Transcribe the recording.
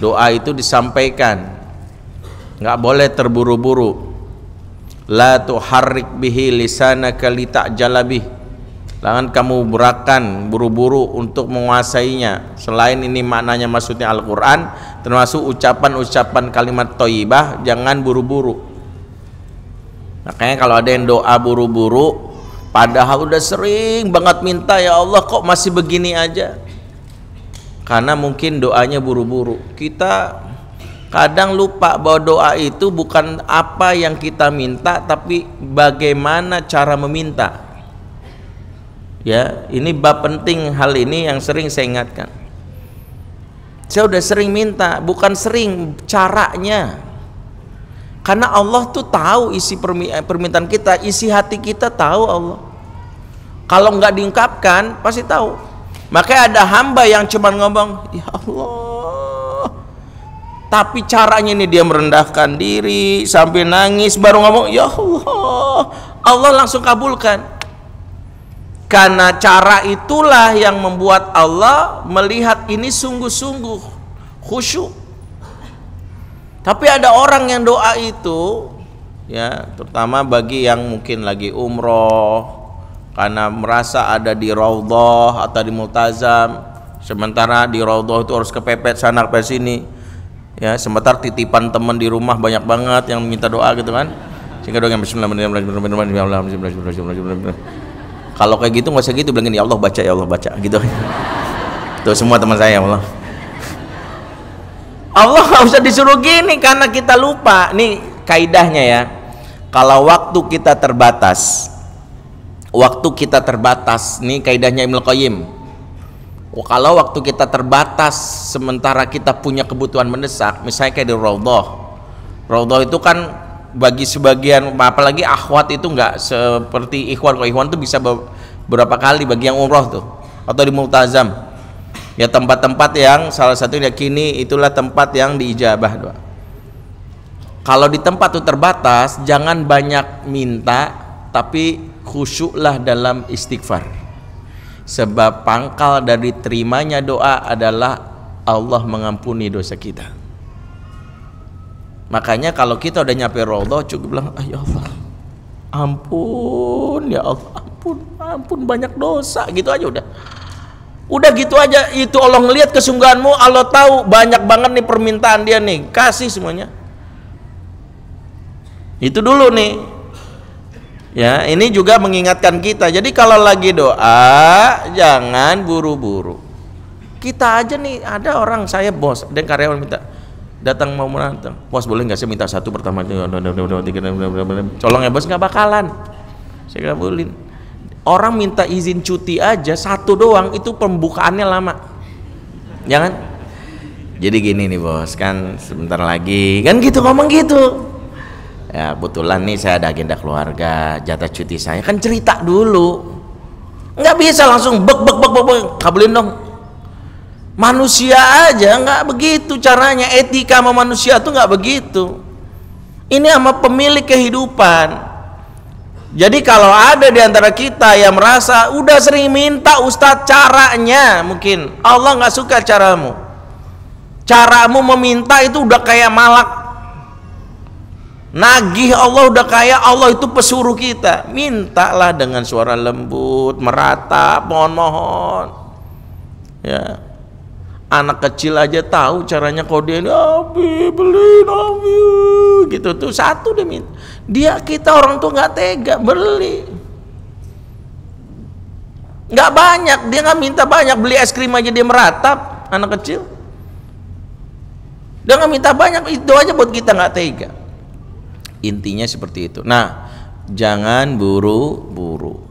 doa itu disampaikan nggak boleh terburu-buru la tuharrik bihi lisanaka litajalabi jangan kamu berakan buru-buru untuk menguasainya selain ini maknanya maksudnya Al-Quran termasuk ucapan-ucapan kalimat toibah jangan buru-buru makanya kalau ada yang doa buru-buru padahal udah sering banget minta ya Allah kok masih begini aja karena mungkin doanya buru-buru kita kadang lupa bahwa doa itu bukan apa yang kita minta tapi bagaimana cara meminta ya ini bab penting hal ini yang sering saya ingatkan saya udah sering minta bukan sering caranya karena Allah tuh tahu isi eh, permintaan kita isi hati kita tahu Allah kalau nggak diungkapkan pasti tahu Makanya ada hamba yang cuman ngomong, "Ya Allah." Tapi caranya ini dia merendahkan diri sampai nangis baru ngomong, "Ya Allah." Allah langsung kabulkan. Karena cara itulah yang membuat Allah melihat ini sungguh-sungguh khusyuk. Tapi ada orang yang doa itu ya, terutama bagi yang mungkin lagi umroh, karena merasa ada di Raudhah atau di Multazam sementara di Raudhah itu harus kepepet sana ke sini ya sementara titipan teman di rumah banyak banget yang minta doa gitu kan sehingga doa yang kalau kayak gitu nggak usah gitu bilang ya Allah baca ya Allah baca gitu itu semua teman saya ya Allah Allah nggak usah disuruh gini karena kita lupa nih kaidahnya ya kalau waktu kita terbatas waktu kita terbatas nih kaidahnya Ibnu Qayyim kalau waktu kita terbatas sementara kita punya kebutuhan mendesak misalnya kayak di Raudhah Raudhah itu kan bagi sebagian apalagi akhwat itu nggak seperti ikhwan kalau ikhwan tuh bisa beberapa kali bagi yang umroh tuh atau di multazam ya tempat-tempat yang salah satu kini itulah tempat yang diijabah doa kalau di tempat itu terbatas jangan banyak minta tapi khusyuklah dalam istighfar sebab pangkal dari terimanya doa adalah Allah mengampuni dosa kita makanya kalau kita udah nyampe rodo cukup bilang ah, ya Allah ampun ya Allah ampun ampun banyak dosa gitu aja udah udah gitu aja itu Allah ngelihat kesungguhanmu Allah tahu banyak banget nih permintaan dia nih kasih semuanya itu dulu nih Ya, ini juga mengingatkan kita. Jadi kalau lagi doa jangan buru-buru. Kita aja nih ada orang saya bos dan karyawan minta datang mau menantang bos boleh nggak sih minta satu pertama colong ya bos nggak bakalan saya nggak boleh orang minta izin cuti aja satu doang itu pembukaannya lama jangan ya jadi gini nih bos kan sebentar lagi kan gitu ngomong gitu ya kebetulan nih saya ada agenda keluarga jatah cuti saya kan cerita dulu nggak bisa langsung bek bek bek bek, bek. kabelin dong manusia aja nggak begitu caranya etika sama manusia tuh nggak begitu ini sama pemilik kehidupan jadi kalau ada di antara kita yang merasa udah sering minta ustadz caranya mungkin Allah nggak suka caramu caramu meminta itu udah kayak malak Nagih Allah udah kaya, Allah itu pesuruh kita. Mintalah dengan suara lembut, merata, mohon-mohon. Ya. Anak kecil aja tahu caranya kode ini, nabi beli, nabi Gitu tuh, satu dia minta. Dia kita orang tuh nggak tega, beli. Nggak banyak, dia nggak minta banyak, beli es krim aja dia meratap, anak kecil. Dia nggak minta banyak, itu aja buat kita nggak tega Intinya seperti itu. Nah, jangan buru-buru.